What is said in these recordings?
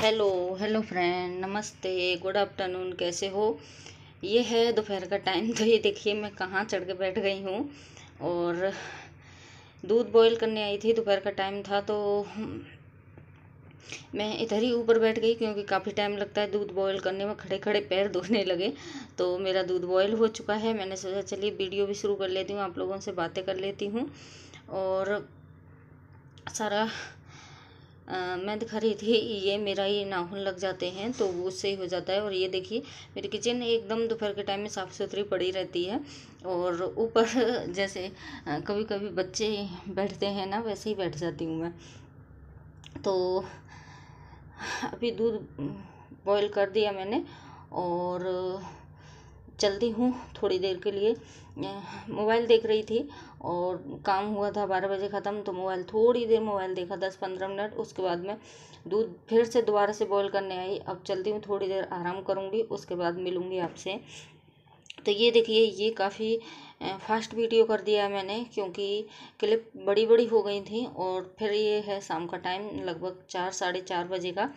hello hello friend नमस्ते good afternoon कैसे हो ये है दोपहर का टाइम तो ये देखिए मैं कहाँ चढ़ के बैठ गई हूँ और दूध बॉईल करने आई थी दोपहर का टाइम था तो मैं इधर ही ऊपर बैठ गई क्योंकि काफ़ी टाइम लगता है दूध बॉईल करने में खड़े खड़े पैर धोने लगे तो मेरा दूध बॉईल हो चुका है मैंने सोचा चलिए वीडियो भी शुरू कर लेती हूँ आप लोगों से बातें कर लेती हूँ और सारा मैं थी ये मेरा ही नाखून लग जाते हैं तो वो उससे ही हो जाता है और ये देखिए मेरी किचन एकदम दोपहर के टाइम में साफ़ सुथरी पड़ी रहती है और ऊपर जैसे कभी कभी बच्चे बैठते हैं ना वैसे ही बैठ जाती हूँ मैं तो अभी दूध बॉईल कर दिया मैंने और चलती हूँ थोड़ी देर के लिए मोबाइल देख रही थी और काम हुआ था बारह बजे ख़त्म तो मोबाइल थोड़ी देर मोबाइल देखा दस पंद्रह मिनट उसके बाद मैं दूध फिर से दोबारा से बॉयल करने आई अब चलती हूँ थोड़ी देर आराम करूँगी उसके बाद मिलूँगी आपसे तो ये देखिए ये काफ़ी फास्ट वीडियो कर दिया है मैंने क्योंकि क्लिप बड़ी बड़ी हो गई थी और फिर ये है शाम का टाइम लगभग चार साढ़े चार बजे का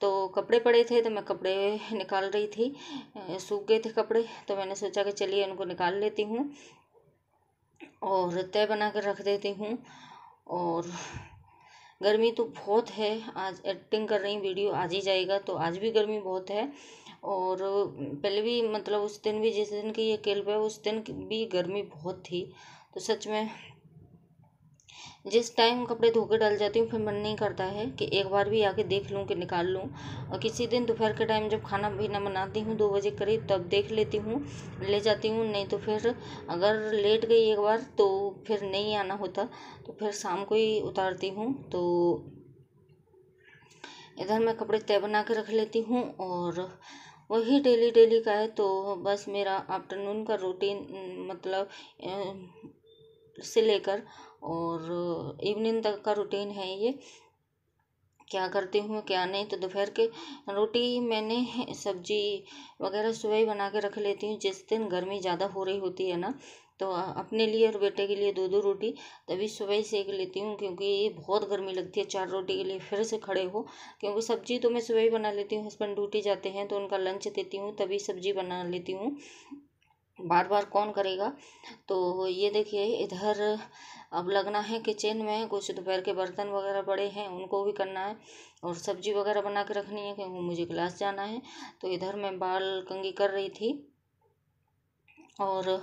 तो कपड़े पड़े थे तो मैं कपड़े निकाल रही थी सूख गए थे कपड़े तो मैंने सोचा कि चलिए उनको निकाल लेती हूँ और तय बना कर रख देती हूँ और गर्मी तो बहुत है आज एक्टिंग कर रही वीडियो आज ही जाएगा तो आज भी गर्मी बहुत है और पहले भी मतलब उस दिन भी जिस दिन की ये केल पे उस दिन भी गर्मी बहुत थी तो सच में जिस टाइम कपड़े धो के डाल जाती हूँ फिर मन नहीं करता है कि एक बार भी आके देख लूँ कि निकाल लूँ और किसी दिन दोपहर के टाइम जब खाना पीना बनाती हूँ दो बजे करीब तब देख लेती हूँ ले जाती हूँ नहीं तो फिर अगर लेट गई एक बार तो फिर नहीं आना होता तो फिर शाम को ही उतारती हूँ तो इधर मैं कपड़े तय बना के रख लेती हूँ और वही डेली डेली का है तो बस मेरा आफ्टरनून का रूटीन मतलब से लेकर और इवनिंग तक का रूटीन है ये क्या करती हूँ क्या नहीं तो दोपहर के रोटी मैंने सब्जी वगैरह सुबह ही बना के रख लेती हूँ जिस दिन गर्मी ज़्यादा हो रही होती है ना तो अपने लिए और बेटे के लिए दो दो रोटी तभी सुबह ही सेक लेती हूँ क्योंकि बहुत गर्मी लगती है चार रोटी के लिए फिर से खड़े हो क्योंकि सब्जी तो मैं सुबह ही बना लेती हूँ हस्बैंड ड्यूटी जाते हैं तो उनका लंच देती हूँ तभी सब्जी बना लेती हूँ बार बार कौन करेगा तो ये देखिए इधर अब लगना है किचन में कुछ दोपहर के बर्तन वगैरह पड़े हैं उनको भी करना है और सब्जी वगैरह बना के रखनी है क्योंकि मुझे क्लास जाना है तो इधर मैं बाल कंगी कर रही थी और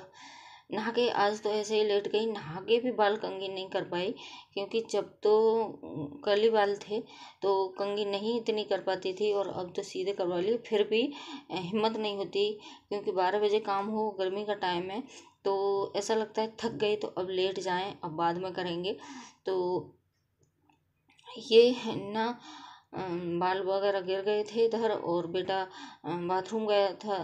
नहा के आज तो ऐसे ही लेट गई नहा के भी बाल कंगी नहीं कर पाई क्योंकि जब तो कर्ली बाल थे तो कंगी नहीं इतनी कर पाती थी और अब तो सीधे करवा ली फिर भी हिम्मत नहीं होती क्योंकि बारह बजे काम हो गर्मी का टाइम है तो ऐसा लगता है थक गई तो अब लेट जाएं अब बाद में करेंगे तो ये है ना बाल वगैरह गिर गए थे इधर और बेटा बाथरूम गया था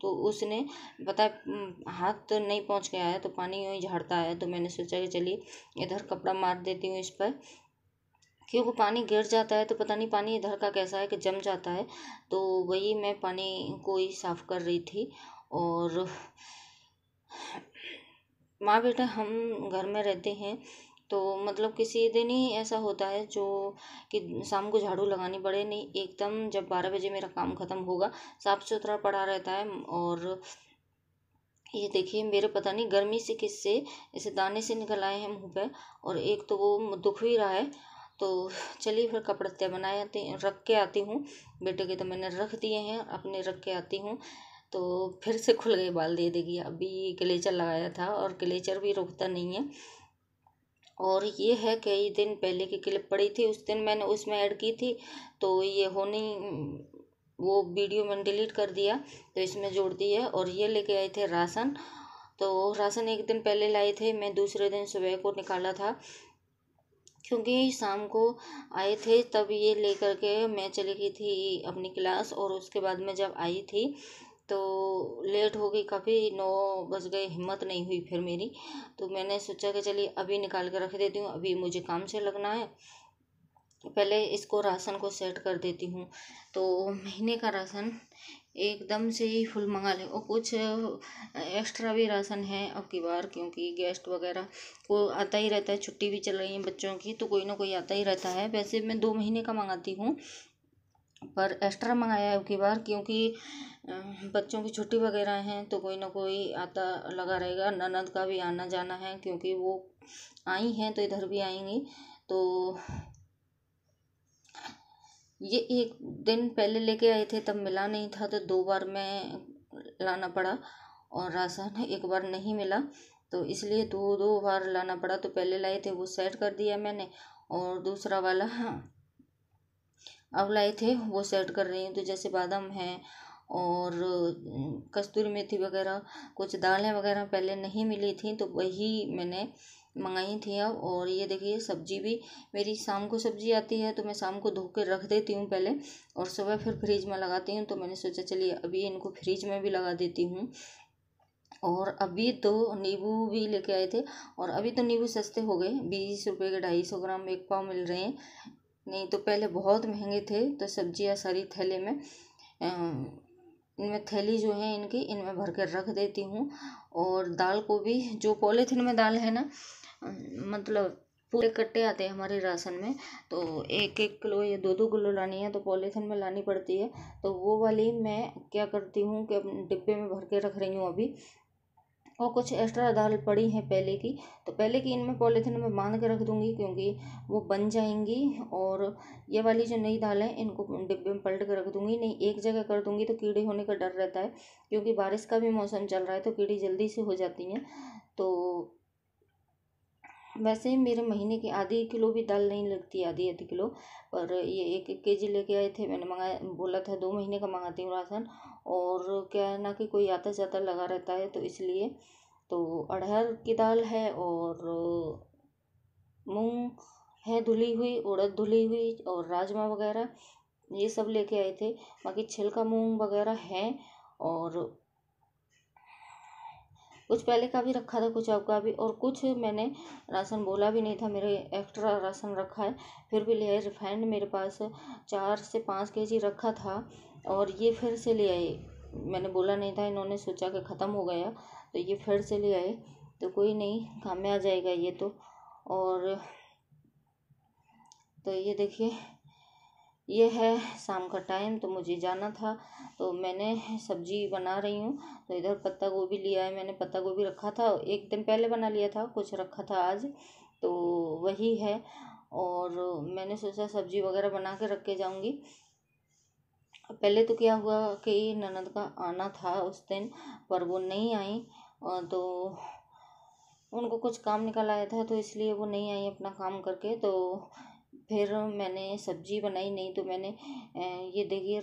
तो उसने पता हम्म, हाथ तो नहीं पहुँच गया है तो पानी यूँ ही झड़ता है तो मैंने सोचा कि चलिए इधर कपड़ा मार देती हूँ इस पर क्योंकि पानी गिर जाता है तो पता नहीं पानी इधर का कैसा है कि जम जाता है तो वही मैं पानी को ही साफ़ कर रही थी और माँ बेटा हम घर में रहते हैं तो मतलब किसी दिन ही ऐसा होता है जो कि शाम को झाड़ू लगानी पड़े नहीं एकदम जब बारह बजे मेरा काम ख़त्म होगा साफ़ सुथरा पड़ा रहता है और ये देखिए मेरे पता नहीं गर्मी से किससे ऐसे दाने से निकल आए हैं मुँह पे और एक तो वो दुख भी रहा है तो चलिए फिर तय बनाए आते रख के आती हूँ बेटे के तो मैंने रख दिए हैं अपने रख के आती हूँ तो फिर से खुल गए बाल दे देगी अभी क्लेचर लगाया था और क्लेचर भी रुकता नहीं है और ये है कई दिन पहले की क्लिप पड़ी थी उस दिन मैंने उसमें ऐड की थी तो ये होनी वो वीडियो मैंने डिलीट कर दिया तो इसमें जोड़ दी है और ये लेके आए थे राशन तो राशन एक दिन पहले लाए थे मैं दूसरे दिन सुबह को निकाला था क्योंकि शाम को आए थे तब ये लेकर के मैं चली गई थी अपनी क्लास और उसके बाद में जब आई थी तो लेट हो गई काफ़ी नौ बज गए हिम्मत नहीं हुई फिर मेरी तो मैंने सोचा कि चलिए अभी निकाल के रख देती हूँ अभी मुझे काम से लगना है पहले इसको राशन को सेट कर देती हूँ तो महीने का राशन एकदम से ही फुल मंगा लें और कुछ एक्स्ट्रा भी राशन है अब की बार क्योंकि गेस्ट वगैरह को आता ही रहता है छुट्टी भी चल रही है बच्चों की तो कोई ना कोई आता ही रहता है वैसे मैं दो महीने का मंगाती हूँ पर एक्स्ट्रा मंगाया अबकी बार क्योंकि बच्चों की छुट्टी वगैरह हैं तो कोई ना कोई आता लगा रहेगा ननद का भी आना जाना है क्योंकि वो आई हैं तो इधर भी आएंगी तो ये एक दिन पहले लेके आए थे तब मिला नहीं था तो दो बार मैं लाना पड़ा और राशन एक बार नहीं मिला तो इसलिए दो दो बार लाना पड़ा तो पहले लाए थे वो सेट कर दिया मैंने और दूसरा वाला हाँ अब लाए थे वो सेट कर रही हूँ तो जैसे बादाम हैं और कस्तूरी मेथी वगैरह कुछ दालें वगैरह पहले नहीं मिली थी तो वही मैंने मंगाई थी अब और ये देखिए सब्जी भी मेरी शाम को सब्जी आती है तो मैं शाम को धो के रख देती हूँ पहले और सुबह फिर फ्रिज में लगाती हूँ तो मैंने सोचा चलिए अभी इनको फ्रिज में भी लगा देती हूँ और अभी तो नींबू भी लेके आए थे और अभी तो नींबू सस्ते हो गए बीस रुपए के ढाई सौ ग्राम एक पाव मिल रहे हैं नहीं तो पहले बहुत महंगे थे तो सब्जियाँ सारी थैले में इनमें थैली जो है इनकी इनमें भर कर रख देती हूँ और दाल को भी जो पॉलीथिन में दाल है ना मतलब पूरे कट्टे आते हैं हमारे राशन में तो एक एक किलो या दो दो किलो लानी है तो पॉलीथिन में लानी पड़ती है तो वो वाली मैं क्या करती हूँ कि डिब्बे में भर के रख रही हूँ अभी और कुछ एक्स्ट्रा दाल पड़ी है पहले की तो पहले की इनमें पॉलीथिन में बांध के रख दूंगी क्योंकि वो बन जाएंगी और ये वाली जो नई दाल है इनको डिब्बे में पलट के रख दूंगी नहीं एक जगह कर दूंगी तो कीड़े होने का डर रहता है क्योंकि बारिश का भी मौसम चल रहा है तो कीड़ी जल्दी से हो जाती हैं तो वैसे ही मेरे महीने की आधी किलो भी दाल नहीं लगती आधी आधी किलो पर ये एक एक के जी लेके आए थे मैंने मंगाया बोला था दो महीने का मंगाती हूँ राशन और क्या है ना कि कोई आता जाता लगा रहता है तो इसलिए तो अरहर की दाल है और मूंग है धुली हुई उड़द धुली हुई और राजमा वगैरह ये सब लेके आए थे बाकी छिलका मूंग वगैरह है और कुछ पहले का भी रखा था कुछ अब का भी और कुछ मैंने राशन बोला भी नहीं था मेरे एक्स्ट्रा राशन रखा है फिर भी ले आए रिफाइंड मेरे पास चार से पाँच के जी रखा था और ये फिर से ले आए मैंने बोला नहीं था इन्होंने सोचा कि ख़त्म हो गया तो ये फिर से ले आए तो कोई नहीं काम में आ जाएगा ये तो और तो ये देखिए ये है शाम का टाइम तो मुझे जाना था तो मैंने सब्जी बना रही हूँ तो इधर पत्ता गोभी लिया है मैंने पत्ता गोभी रखा था एक दिन पहले बना लिया था कुछ रखा था आज तो वही है और मैंने सोचा सब्जी वगैरह बना के रख के जाऊँगी पहले तो क्या हुआ कि ननद का आना था उस दिन पर वो नहीं आई तो उनको कुछ काम निकल आया था तो इसलिए वो नहीं आई अपना काम करके तो फिर मैंने सब्जी बनाई नहीं तो मैंने ये देखिए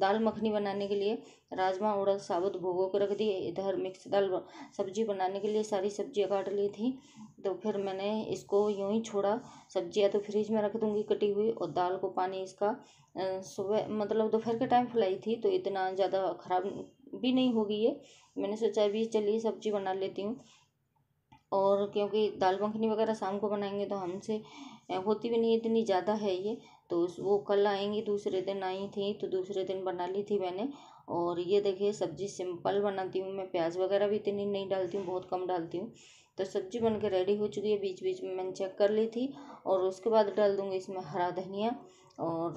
दाल मखनी बनाने के लिए राजमा उड़द साबुत भोगो के रख दिए इधर मिक्स दाल सब्जी बनाने के लिए सारी सब्जियाँ काट ली थी तो फिर मैंने इसको यूं ही छोड़ा सब्जियाँ तो फ्रिज में रख दूंगी कटी हुई और दाल को पानी इसका सुबह मतलब दोपहर के टाइम फुलाई थी तो इतना ज़्यादा खराब भी नहीं होगी ये मैंने सोचा अभी चलिए सब्जी बना लेती हूँ और क्योंकि दाल मखनी वगैरह शाम को बनाएंगे तो हमसे होती भी नहीं है इतनी ज़्यादा है ये तो वो कल आएंगी दूसरे दिन आई थी तो दूसरे दिन बना ली थी मैंने और ये देखिए सब्जी सिंपल बनाती हूँ मैं प्याज वगैरह भी इतनी नहीं डालती हूँ बहुत कम डालती हूँ तो सब्जी बन के रेडी हो चुकी है बीच बीच में मैंने चेक कर ली थी और उसके बाद डाल दूँगी इसमें हरा धनिया और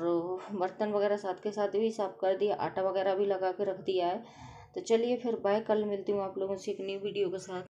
बर्तन वगैरह साथ के साथ भी साफ कर दिया आटा वगैरह भी लगा के रख दिया है तो चलिए फिर बाय कल मिलती हूँ आप लोगों से एक न्यू वीडियो के साथ